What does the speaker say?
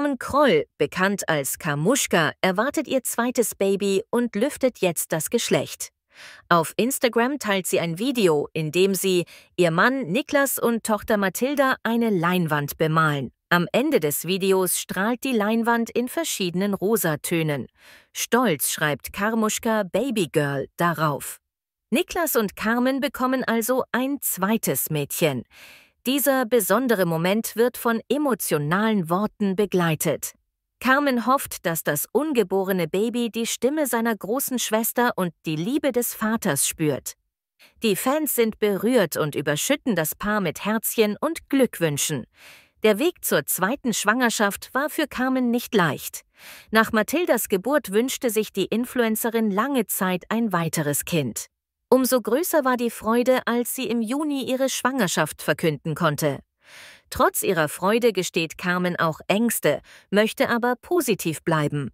Carmen Kroll, bekannt als Kamuschka, erwartet ihr zweites Baby und lüftet jetzt das Geschlecht. Auf Instagram teilt sie ein Video, in dem sie, ihr Mann Niklas und Tochter Mathilda eine Leinwand bemalen. Am Ende des Videos strahlt die Leinwand in verschiedenen Rosatönen. Stolz schreibt Karmuschka Babygirl darauf. Niklas und Carmen bekommen also ein zweites Mädchen. Dieser besondere Moment wird von emotionalen Worten begleitet. Carmen hofft, dass das ungeborene Baby die Stimme seiner großen Schwester und die Liebe des Vaters spürt. Die Fans sind berührt und überschütten das Paar mit Herzchen und Glückwünschen. Der Weg zur zweiten Schwangerschaft war für Carmen nicht leicht. Nach Mathildas Geburt wünschte sich die Influencerin lange Zeit ein weiteres Kind. Umso größer war die Freude, als sie im Juni ihre Schwangerschaft verkünden konnte. Trotz ihrer Freude gesteht Carmen auch Ängste, möchte aber positiv bleiben.